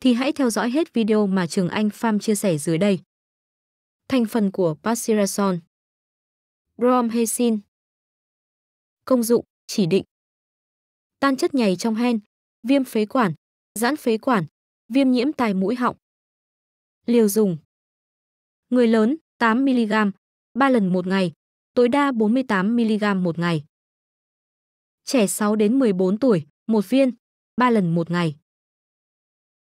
thì hãy theo dõi hết video mà Trường Anh Pham chia sẻ dưới đây. Thành phần của Pastirason Bromhexin Công dụng, chỉ định Tan chất nhầy trong hen, viêm phế quản, giãn phế quản, viêm nhiễm tai mũi họng. Liều dùng Người lớn 8mg, 3 lần một ngày, tối đa 48mg một ngày. Trẻ 6 đến 14 tuổi, một viên, 3 lần một ngày.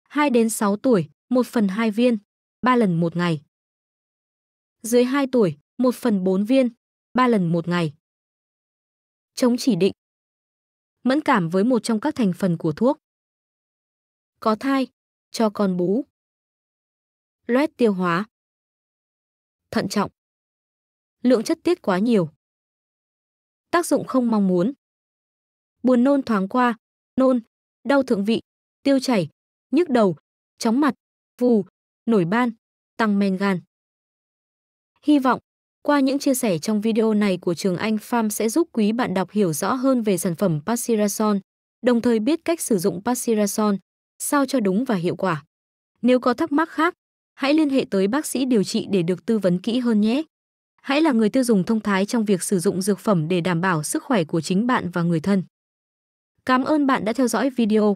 2 đến 6 tuổi, 1 phần 2 viên, 3 lần một ngày. Dưới 2 tuổi, 1 phần 4 viên, 3 lần một ngày. Chống chỉ định. Mẫn cảm với một trong các thành phần của thuốc. Có thai, cho con bú. Loét tiêu hóa. Thận trọng. Lượng chất tiết quá nhiều. Tác dụng không mong muốn. Buồn nôn thoáng qua, nôn, đau thượng vị, tiêu chảy, nhức đầu, chóng mặt, vù, nổi ban, tăng men gan. Hy vọng, qua những chia sẻ trong video này của Trường Anh Farm sẽ giúp quý bạn đọc hiểu rõ hơn về sản phẩm Pastirason, đồng thời biết cách sử dụng Pastirason, sao cho đúng và hiệu quả. Nếu có thắc mắc khác, hãy liên hệ tới bác sĩ điều trị để được tư vấn kỹ hơn nhé. Hãy là người tiêu dùng thông thái trong việc sử dụng dược phẩm để đảm bảo sức khỏe của chính bạn và người thân. Cảm ơn bạn đã theo dõi video.